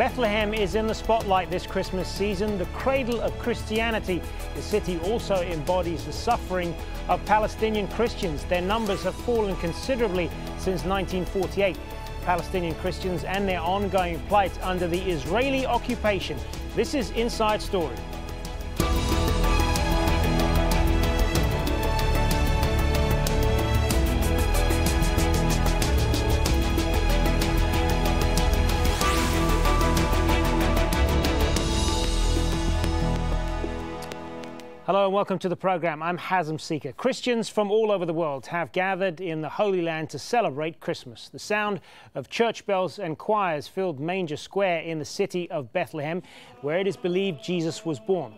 Bethlehem is in the spotlight this Christmas season, the cradle of Christianity. The city also embodies the suffering of Palestinian Christians. Their numbers have fallen considerably since 1948. Palestinian Christians and their ongoing plight under the Israeli occupation. This is Inside Story. and welcome to the program. I'm Hazem Seeker. Christians from all over the world have gathered in the Holy Land to celebrate Christmas. The sound of church bells and choirs filled Manger Square in the city of Bethlehem, where it is believed Jesus was born.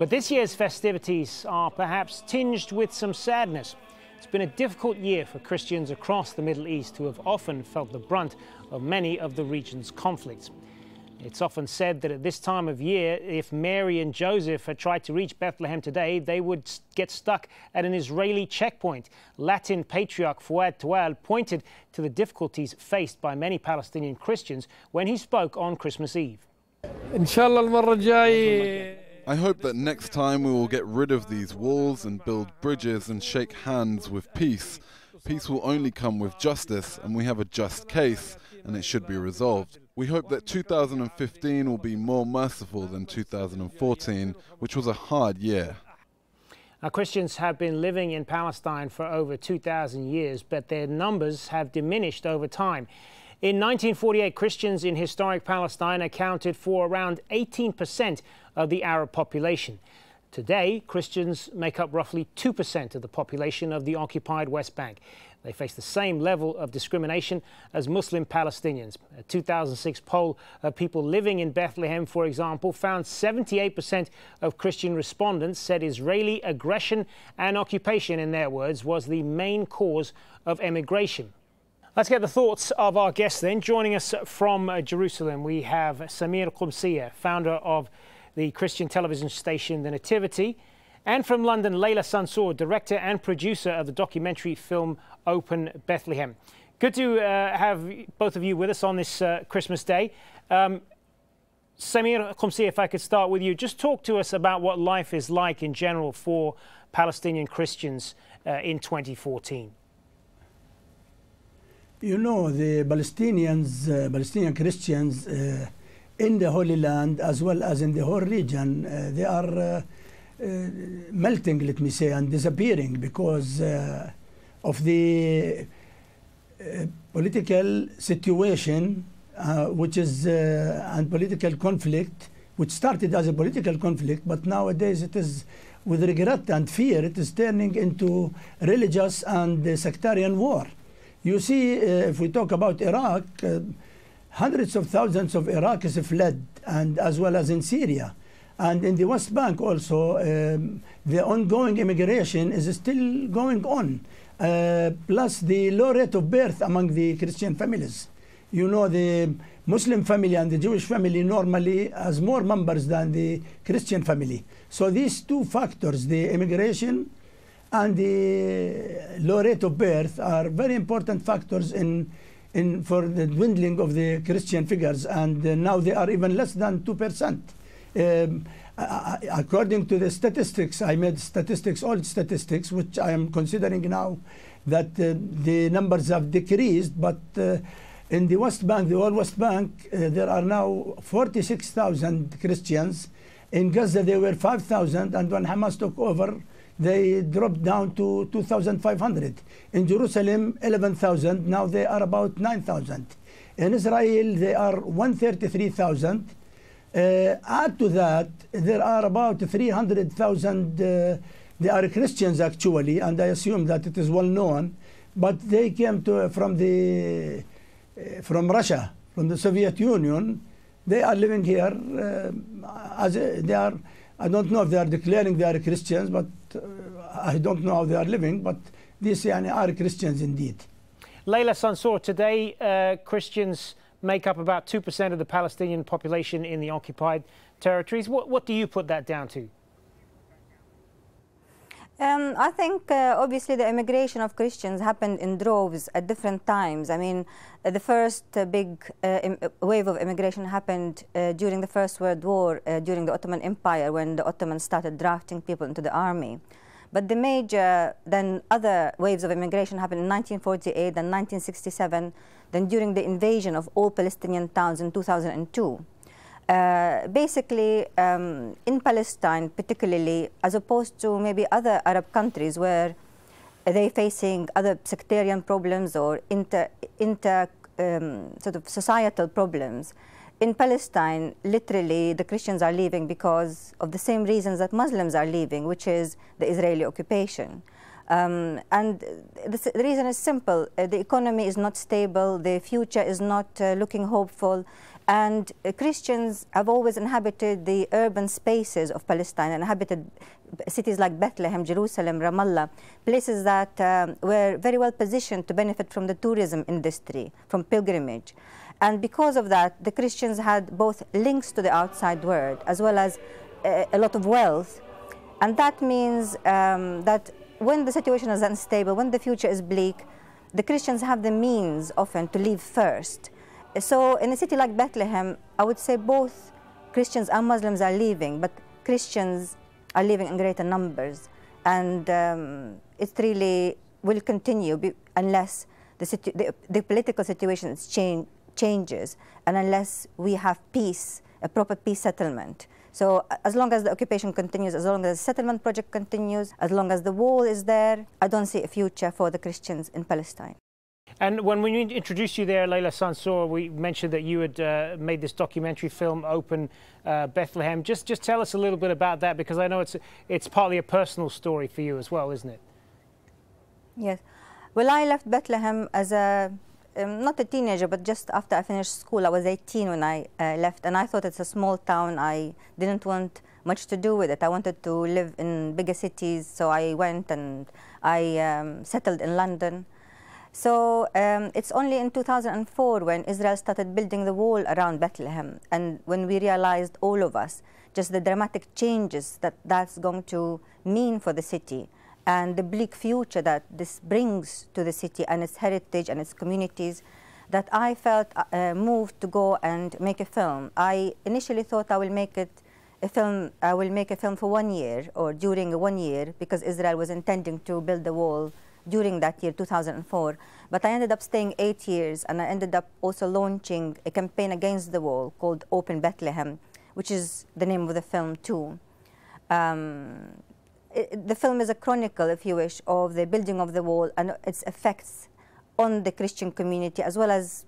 But this year's festivities are perhaps tinged with some sadness. It's been a difficult year for Christians across the Middle East who have often felt the brunt of many of the region's conflicts. It's often said that at this time of year, if Mary and Joseph had tried to reach Bethlehem today, they would get stuck at an Israeli checkpoint. Latin patriarch Fouad Tual pointed to the difficulties faced by many Palestinian Christians when he spoke on Christmas Eve. I hope that next time we will get rid of these walls and build bridges and shake hands with peace. Peace will only come with justice, and we have a just case, and it should be resolved. We hope that 2015 will be more merciful than 2014, which was a hard year. Now, Christians have been living in Palestine for over 2,000 years, but their numbers have diminished over time. In 1948, Christians in historic Palestine accounted for around 18% of the Arab population. Today, Christians make up roughly 2% of the population of the occupied West Bank. They face the same level of discrimination as Muslim Palestinians. A 2006 poll of people living in Bethlehem, for example, found 78% of Christian respondents said Israeli aggression and occupation, in their words, was the main cause of emigration. Let's get the thoughts of our guests then. Joining us from uh, Jerusalem, we have Samir Qumsiya, founder of the Christian television station The Nativity. And from London, Leila Sansor, director and producer of the documentary film Open Bethlehem. Good to uh, have both of you with us on this uh, Christmas day. Um, Samir Khomsi, if I could start with you, just talk to us about what life is like in general for Palestinian Christians uh, in 2014. You know, the Palestinians, uh, Palestinian Christians uh, in the Holy Land as well as in the whole region, uh, they are uh, melting, let me say, and disappearing because uh, of the uh, political situation, which is and political conflict, which started as a political conflict, but nowadays it is with regret and fear, it is turning into religious and sectarian war. You see, uh, if we talk about Iraq, uh, hundreds of thousands of Iraqis fled, and as well as in Syria. And in the West Bank also, um, the ongoing immigration is still going on, uh, plus the low rate of birth among the Christian families. You know, the Muslim family and the Jewish family normally has more members than the Christian family. So these two factors, the immigration and the low rate of birth, are very important factors in, in for the dwindling of the Christian figures. And uh, now they are even less than 2%. Um, according to the statistics, I made statistics, old statistics, which I am considering now that uh, the numbers have decreased, but uh, in the West Bank, the old West Bank, uh, there are now 46,000 Christians. In Gaza, there were 5,000, and when Hamas took over, they dropped down to 2,500. In Jerusalem, 11,000. Now they are about 9,000. In Israel, they are 133,000. Uh, add to that, there are about 300,000 uh, they are Christians actually, and I assume that it is well known, but they came to, uh, from the from Russia, from the Soviet Union. They are living here uh, as a, they are. I don't know if they are declaring they are Christians, but uh, I don't know how they are living. But these yani, are Christians indeed. Leila Sansor, today uh, Christians make up about 2% of the Palestinian population in the occupied territories. What, what do you put that down to? Um, I think uh, obviously the immigration of Christians happened in droves at different times. I mean, uh, the first uh, big uh, uh wave of immigration happened uh, during the First World War, during the Ottoman Empire, when the Ottomans started drafting people into the army. But the major, then other waves of immigration happened in 1948 and 1967 than during the invasion of all Palestinian towns in 2002. Uh, basically, um, in Palestine, particularly, as opposed to maybe other Arab countries where they're facing other sectarian problems or inter, inter um, sort of societal problems, in Palestine, literally, the Christians are leaving because of the same reasons that Muslims are leaving, which is the Israeli occupation. Um, and the, the, reason is simple. Uh, the economy is not stable. The future is not uh, looking hopeful. And uh, Christians have always inhabited the urban spaces of Palestine, inhabited uh, cities like Bethlehem, Jerusalem, Ramallah, places that um, were very well positioned to benefit from the tourism industry, from pilgrimage. And because of that, the Christians had both links to the outside world as well as uh, a lot of wealth. And that means um, that when the situation is unstable, when the future is bleak, the Christians have the means often to leave first. So in a city like Bethlehem, I would say both Christians and Muslims are leaving, but Christians are leaving in greater numbers. And um, it really will continue unless the, the, the political situation change changes and unless we have peace, a proper peace settlement. So as long as the occupation continues, as long as the settlement project continues, as long as the wall is there, I don't see a future for the Christians in Palestine. And when we introduced you there, Leila Sansour, we mentioned that you had uh, made this documentary film, Open uh, Bethlehem. Just, just tell us a little bit about that, because I know it's, it's partly a personal story for you as well, isn't it? Yes. Well, I left Bethlehem as a um, not a teenager, but just after I finished school, I was 18 when I uh, left, and I thought it's a small town. I didn't want much to do with it. I wanted to live in bigger cities, so I went and I um, settled in London. So um, it's only in 2004 when Israel started building the wall around Bethlehem, and when we realized all of us just the dramatic changes that that's going to mean for the city and the bleak future that this brings to the city and its heritage and its communities that I felt uh, uh, moved to go and make a film. I initially thought I will make it a film, I will make a film for one year or during one year because Israel was intending to build the wall during that year, 2004. But I ended up staying eight years and I ended up also launching a campaign against the wall called Open Bethlehem, which is the name of the film too. Um, it, the film is a chronicle, if you wish, of the building of the wall and its effects on the Christian community, as well as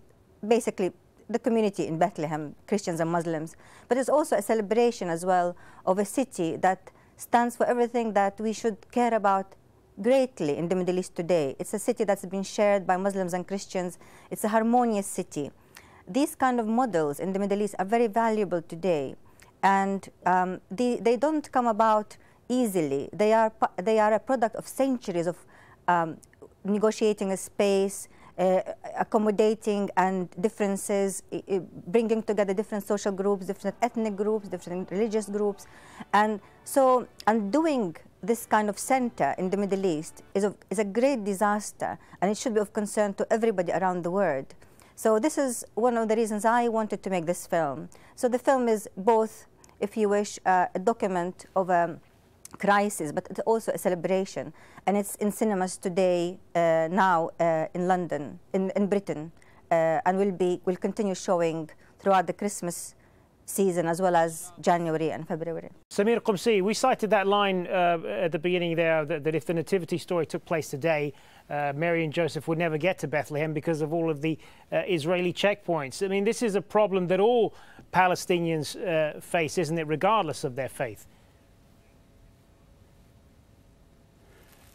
basically the community in Bethlehem, Christians and Muslims. But it's also a celebration as well of a city that stands for everything that we should care about greatly in the Middle East today. It's a city that's been shared by Muslims and Christians. It's a harmonious city. These kind of models in the Middle East are very valuable today. And um, they don't come about easily. They are, they are a product of centuries of um, negotiating a space, uh, accommodating and differences, bringing together different social groups, different ethnic groups, different religious groups. And so undoing this kind of center in the Middle East is a, is a great disaster and it should be of concern to everybody around the world. So this is one of the reasons I wanted to make this film. So the film is both, if you wish, uh, a document of a um, crisis, but it's also a celebration. And it's in cinemas today, uh, now uh, in London, in, in Britain, uh, and will be will continue showing throughout the Christmas season as well as January and February. Samir Qumsi, we cited that line uh, at the beginning there that, that, if the nativity story took place today, uh, Mary and Joseph would never get to Bethlehem because of all of the uh, Israeli checkpoints. I mean, this is a problem that all Palestinians face, isn't it, regardless of their faith?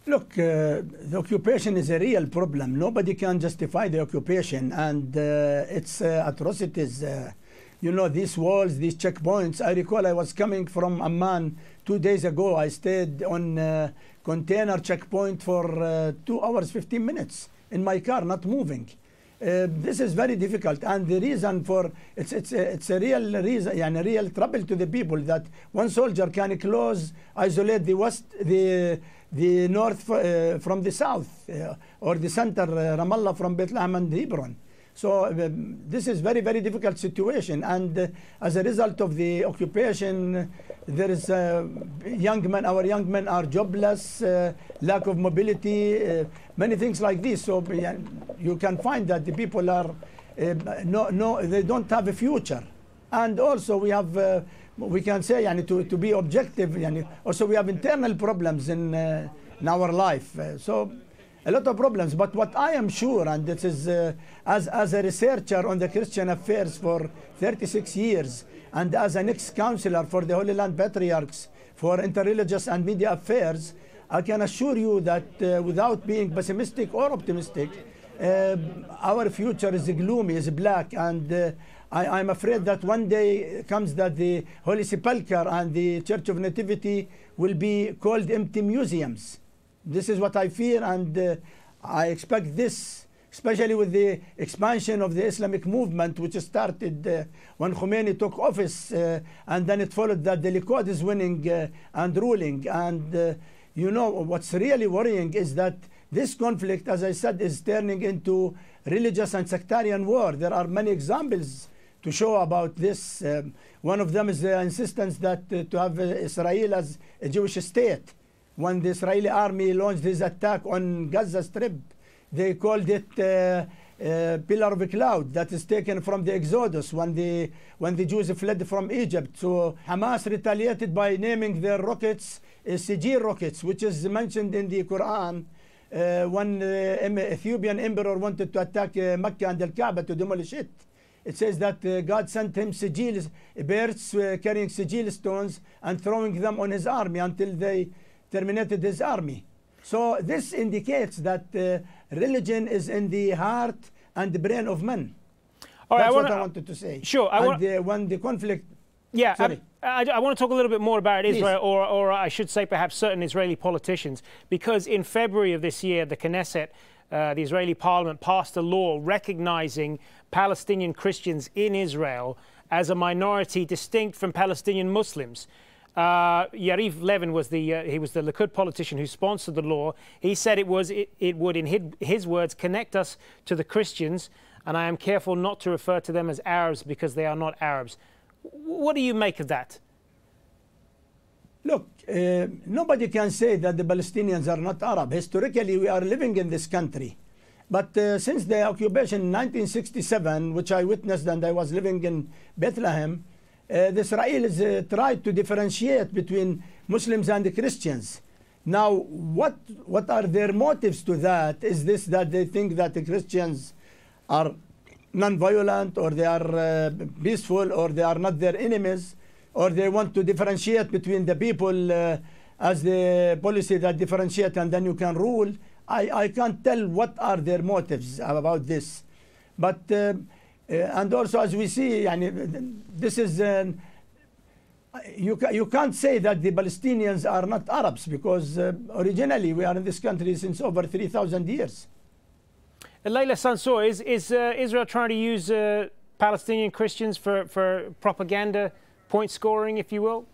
Look, uh, the occupation is a real problem. Nobody can justify the occupation and uh, its uh, atrocities. Uh, you know, these walls, these checkpoints. I recall I was coming from Amman two days ago. I stayed on a uh, container checkpoint for uh, two hours, 15 minutes in my car, not moving. this is very difficult, and the reason for it's it's a, it's a real reason, and a real trouble to the people that one soldier can close, isolate the west, the the north uh, from the south, uh, or the center uh, Ramallah from Bethlehem and Hebron. So um, this is very, very difficult situation. And uh, as a result of the occupation, there is uh, young men, our young men are jobless, uh, lack of mobility, many things like this. So you can find that the people are, um, no, no, they don't have a future. And also we have we can say yani, to, to be objective. Yani, also, we have internal problems in, uh, in our life. Uh, so, a lot of problems. But what I am sure, and this is uh, as, as a researcher on the Christian affairs for 36 years, and as an ex counselor for the Holy Land Patriarchs for interreligious and media affairs, I can assure you that uh, without being pessimistic or optimistic, uh, our future is gloomy, is black, and uh, I, am afraid that one day comes that the Holy Sepulchre and the Church of Nativity will be called empty museums. This is what I fear, and uh, I expect this, especially with the expansion of the Islamic movement, which started uh, when Khomeini took office, uh, and then it followed that the Likud is winning uh, and ruling. And uh, you know, what's really worrying is that this conflict, as I said, is turning into religious and sectarian war. There are many examples to show about this. Um, one of them is the insistence that uh, to have uh, Israel as a Jewish state. When the Israeli army launched this attack on Gaza Strip, they called it uh, uh pillar of a cloud that is taken from the Exodus when the when the Jews fled from Egypt. So Hamas retaliated by naming their rockets uh, CG rockets, which is mentioned in the Quran. Uh, when uh, Ethiopian emperor wanted to attack Mecca and Al Kaaba to demolish it, it says that uh, God sent him sigils, birds uh, carrying sigil stones and throwing them on his army until they terminated his army. So this indicates that uh, religion is in the heart and the brain of men. All right, That's I wanna, what I wanted to say. Sure. I and wanna, uh, when the conflict yeah, I, I, I, want to talk a little bit more about Israel, or, or I should say perhaps certain Israeli politicians, because in February of this year, the Knesset uh, the Israeli parliament passed a law recognizing Palestinian Christians in Israel as a minority distinct from Palestinian Muslims. Uh, Yariv Levin was the uh, he was the Likud politician who sponsored the law. He said it was it, it would, in his words, connect us to the Christians, and I am careful not to refer to them as Arabs because they are not Arabs. What do you make of that? Look, uh, nobody can say that the Palestinians are not Arab. Historically, we are living in this country. But uh, since the occupation in 1967, which I witnessed and I was living in Bethlehem, uh, the Israelis uh, tried to differentiate between Muslims and Christians. Now, what, what are their motives to that? Is this that they think that the Christians are non-violent or they are uh, peaceful or they are not their enemies? or they want to differentiate between the people uh, as the policy that differentiate and then you can rule. I, I can't tell what are their motives about this. But, uh, uh and also as we see, yani, this is, um, you, you can't say that the Palestinians are not Arabs because uh, originally we are in this country since over 3,000 years. Uh, Leila Sansour, is, is Israel trying to use Palestinian Christians for, for propaganda point scoring, if you will?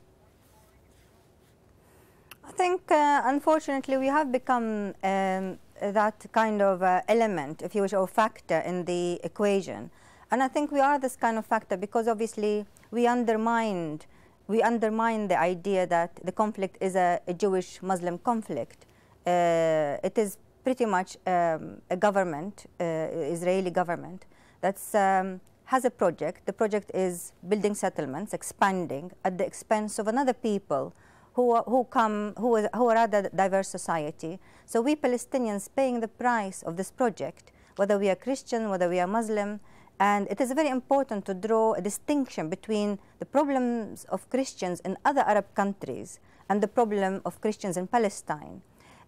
I think, uh, unfortunately, we have become um, that kind of uh, element, if you wish, or factor in the equation. And I think we are this kind of factor because obviously we undermined, we undermine the idea that the conflict is a, a Jewish-Muslim conflict. Uh, it is pretty much um, a government, uh, Israeli government, that's um, has a project. The project is building settlements, expanding at the expense of another people who, are, who come, who are a diverse society. So we Palestinians paying the price of this project, whether we are Christian, whether we are Muslim, and it is very important to draw a distinction between the problems of Christians in other Arab countries and the problem of Christians in Palestine.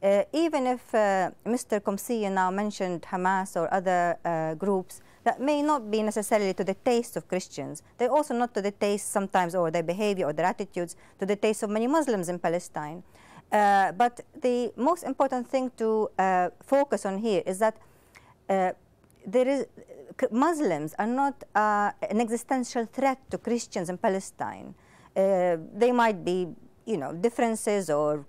Uh, even if uh, Mr. Komsiya now mentioned Hamas or other uh, groups, that may not be necessarily to the taste of Christians. They're also not to the taste sometimes, or their behavior or their attitudes, to the taste of many Muslims in Palestine. Uh, but the most important thing to uh, focus on here is that uh, there is Muslims are not an existential threat to Christians in Palestine. they might be, you know, differences or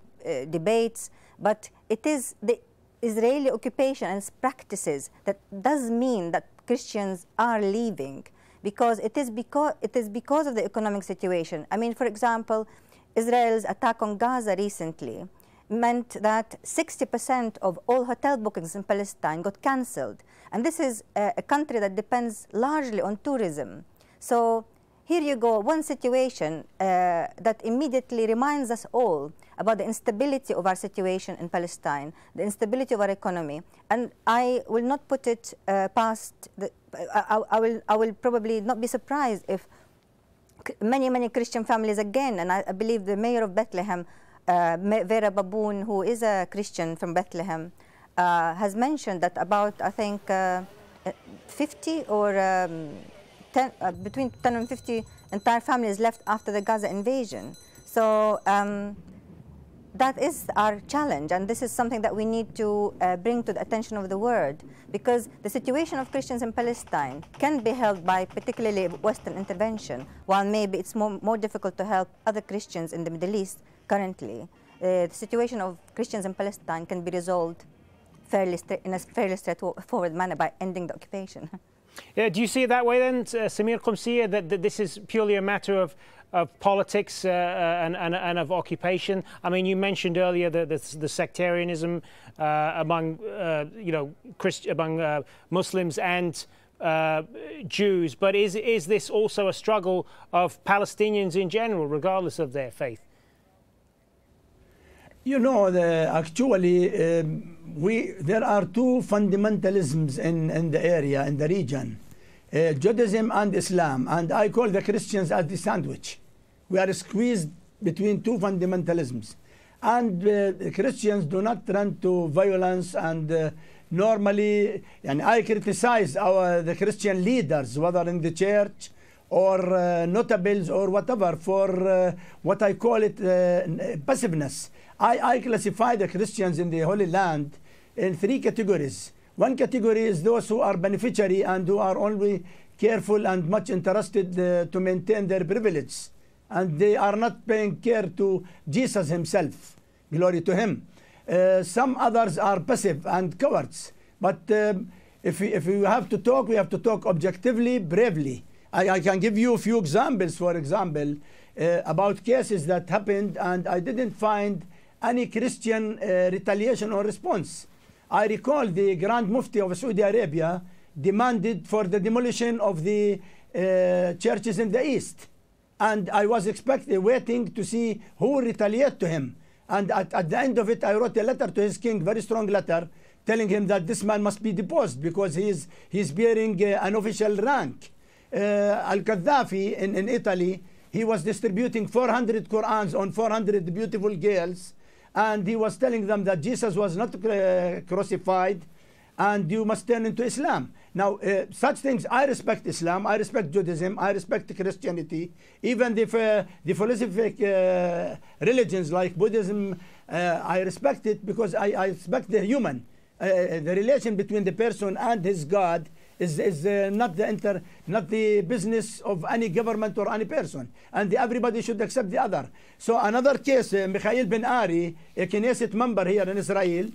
debates, but it is the Israeli occupation and its practices that does mean that Christians are leaving because it is because it is because of the economic situation. I mean, for example, Israel's attack on Gaza recently meant that 60% of all hotel bookings in Palestine got cancelled. And this is a, uh, a country that depends largely on tourism. So here you go, one situation uh, that immediately reminds us all about the instability of our situation in Palestine, the instability of our economy. And I will not put it uh, past, the, I, I, will, I will probably not be surprised if many, many Christian families again, and I, I believe the mayor of Bethlehem, uh, Vera Baboon, who is a Christian from Bethlehem, uh, has mentioned that about, I think, uh, 50 or um, ten, uh, between 10 and 50 entire families left after the Gaza invasion. So um, that is our challenge, and this is something that we need to uh, bring to the attention of the world, because the situation of Christians in Palestine can be helped by particularly Western intervention, while maybe it's more, more difficult to help other Christians in the Middle East currently. Uh, the situation of Christians in Palestine can be resolved fairly in a fairly straightforward manner by ending the occupation. Yeah, do you see it that way then, uh, Samir Qumsiya, that, that, this is purely a matter of, of politics uh, uh, and, and, and, of occupation? I mean, you mentioned earlier the, the, the sectarianism uh, among, uh, you know, Christ among uh, Muslims and Jews, but is, is this also a struggle of Palestinians in general, regardless of their faith? You know, the, actually, um, we there are two fundamentalisms in, in the area, in the region. Uh, Judaism and Islam, and I call the Christians as the sandwich. We are squeezed between two fundamentalisms. And uh, Christians do not run to violence and uh, normally, and I criticize our the Christian leaders, whether in the church or uh, notables or whatever for uh, what I call it uh, passiveness. I, I classify the Christians in the Holy Land in three categories. One category is those who are beneficiary and who are only careful and much interested uh, to maintain their privilege. And they are not paying care to Jesus himself. Glory to him. Uh, some others are passive and cowards. But um, if, we, if we have to talk, we have to talk objectively, bravely. I, I can give you a few examples, for example, uh, about cases that happened and I didn't find any Christian uh, retaliation or response. I recall the Grand Mufti of Saudi Arabia demanded for the demolition of the uh, churches in the East. And I was expecting, waiting to see who retaliated retaliate to him. And at, at the end of it, I wrote a letter to his king, very strong letter, telling him that this man must be deposed because he is, bearing uh, an official rank. Uh, Al Gaddafi in, in Italy, he was distributing 400 Qurans on 400 beautiful girls, and he was telling them that Jesus was not crucified, and you must turn into Islam. Now, uh, such things, I respect Islam, I respect Judaism, I respect Christianity, even the, uh, the philosophic uh, religions like Buddhism, uh, I respect it because I, I respect the human, uh, the relation between the person and his God is, is uh, not the inter, not the business of any government or any person, and everybody should accept the other. So another case, uh, Mikhail Ben Ari, a Knesset member here in Israel,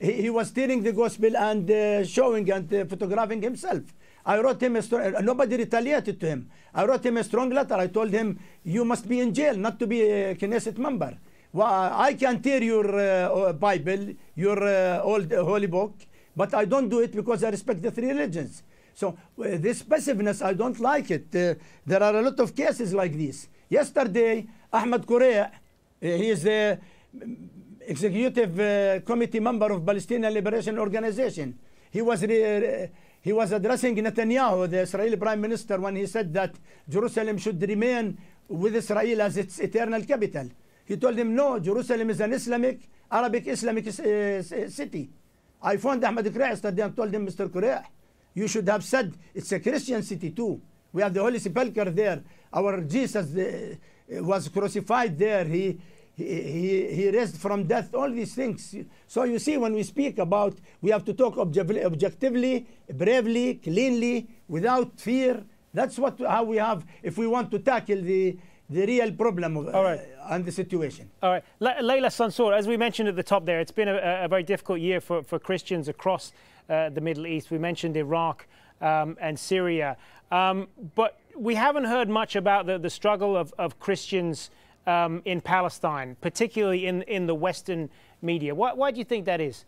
he, he was stealing the gospel and uh, showing and uh, photographing himself. I wrote him a story. Uh, nobody retaliated to him. I wrote him a strong letter. I told him, you must be in jail, not to be a Knesset member. Well, I can tear your uh, Bible, your old holy book, but I don't do it because I respect the three religions. So uh, this passiveness, I don't like it. Uh, there are a lot of cases like this. Yesterday, Ahmed Korea, uh, he is the mm, executive uh, committee member of Palestinian Liberation Organization. He was he was addressing Netanyahu, the Israeli prime minister, when he said that Jerusalem should remain with Israel as its eternal capital. He told him, no, Jerusalem is an Islamic, Arabic Islamic uh, city. I found Ahmed Kreah yesterday and told him, Mr. Korea, you should have said it's a Christian city too. We have the Holy Sepulchre there. Our Jesus uh, was crucified there. He, he, he raised from death, all these things. So you see, when we speak about, we have to talk objectively, bravely, cleanly, without fear. That's what how we have, if we want to tackle the the real problem of, right. uh, and the situation. All right. Le Leila as we mentioned at the top there, it's been a, a very difficult year for, for Christians across uh, the Middle East. We mentioned Iraq um, and Syria. Um, but we haven't heard much about the, the struggle of, of Christians um, in Palestine, particularly in, in the Western media. Why, why do you think that is?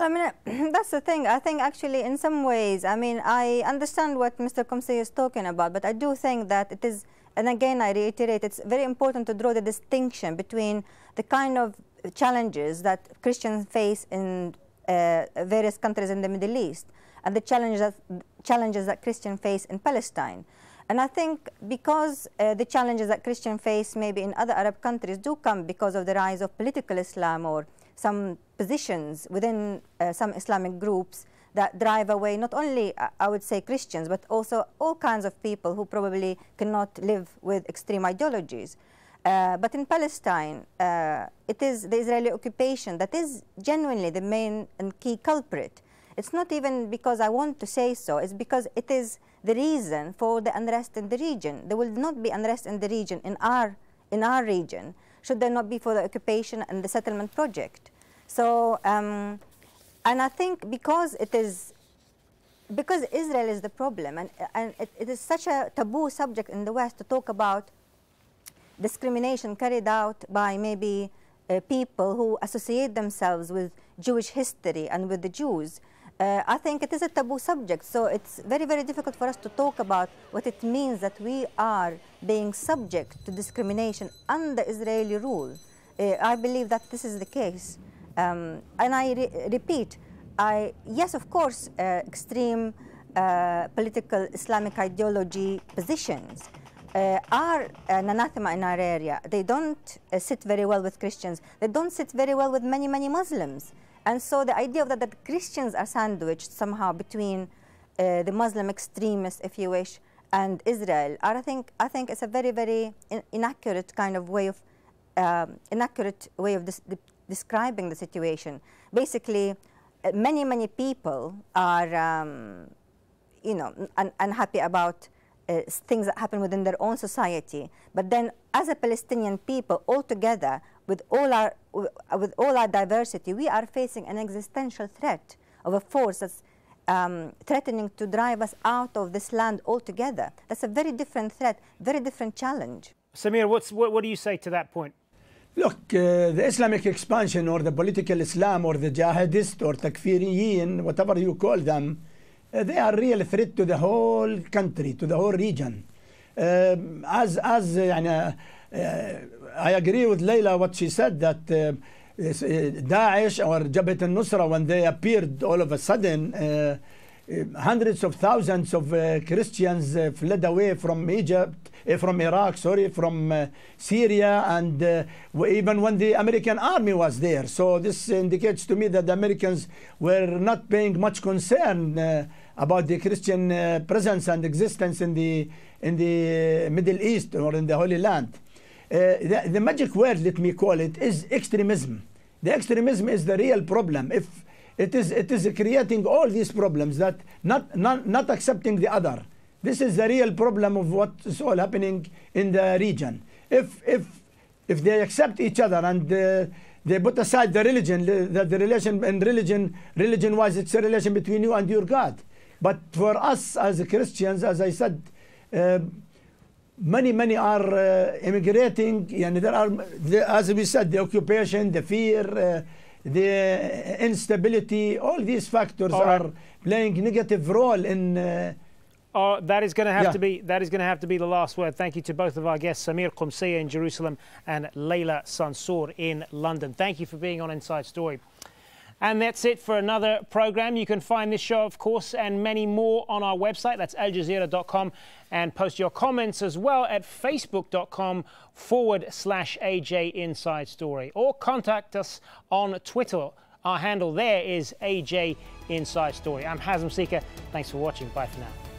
I mean, that's the thing. I think actually in some ways, I mean, I understand what Mr. Comsey is talking about, but I do think that it is, and again, I reiterate, it's very important to draw the distinction between the kind of challenges that Christians face in uh, various countries in the Middle East and the challenges that, challenges that Christians face in Palestine. And I think because uh, the challenges that Christians face maybe in other Arab countries do come because of the rise of political Islam or some positions within uh, some Islamic groups that drive away not only, uh, I would say, Christians, but also all kinds of people who probably cannot live with extreme ideologies. Uh, but in Palestine, uh, it is the Israeli occupation that is genuinely the main and key culprit. It's not even because I want to say so, it's because it is the reason for the unrest in the region. There will not be unrest in the region, in our, in our region, should there not be for the occupation and the settlement project. So, um, and I think because it is, because Israel is the problem, and, and it, it is such a taboo subject in the West to talk about discrimination carried out by maybe uh, people who associate themselves with Jewish history and with the Jews. Uh, I think it is a taboo subject, so it's very, very difficult for us to talk about what it means that we are being subject to discrimination under Israeli rule. Uh, I believe that this is the case. Um, and I re repeat, I, yes, of course, uh, extreme uh, political Islamic ideology positions uh, are an anathema in our area. They don't uh, sit very well with Christians. They don't sit very well with many, many Muslims. And so the idea that that Christians are sandwiched somehow between uh, the Muslim extremists, if you wish, and Israel, are, I think, I think it's a very, very in inaccurate kind of way of um, inaccurate way of describing the situation. Basically, uh, many, many people are, um, you know, un unhappy about uh, things that happen within their own society. But then, as a Palestinian people, all together, with all our, uh, with all our diversity, we are facing an existential threat of a force that's um, threatening to drive us out of this land altogether. That's a very different threat, very different challenge. Samir, what's, what, what do you say to that point? Look, uh, the Islamic expansion or the political Islam or the jihadist or takfiriyin, whatever you call them, uh, they are real threat to the whole country, to the whole region. Um, as as uh, uh, uh, I agree with Leila, what she said that uh, Daesh or Jabhat al-Nusra when they appeared all of a sudden uh, hundreds of thousands of uh, Christians uh, fled away from Egypt, from Iraq, sorry, from Syria, and even when the American army was there. So this indicates to me that the Americans were not paying much concern about the Christian uh, presence and existence in the in the Middle East or in the Holy Land. Uh, the, the, magic word, let me call it, is extremism. The extremism is the real problem. If it is, it is creating all these problems that not, not, not accepting the other. This is the real problem of what is all happening in the region. If, if, if they accept each other and uh, they put aside the religion, that the relation in religion, religion-wise, it's a relation between you and your God. But for us as Christians, as I said, uh, many many are uh, immigrating. And there are, the, as we said, the occupation, the fear. Uh, the instability, all these factors all right. are playing negative role in. Uh, oh, that is going to have yeah. to be that is going to have to be the last word. Thank you to both of our guests, Samir Qumsiya in Jerusalem and Layla Sansour in London. Thank you for being on Inside Story. And that's it for another program. You can find this show, of course, and many more on our website. That's aljazeera.com. And post your comments as well at facebook.com forward slash AJ Inside Story. Or contact us on Twitter. Our handle there is AJ Inside Story. I'm Hazem Seeker. Thanks for watching. Bye for now.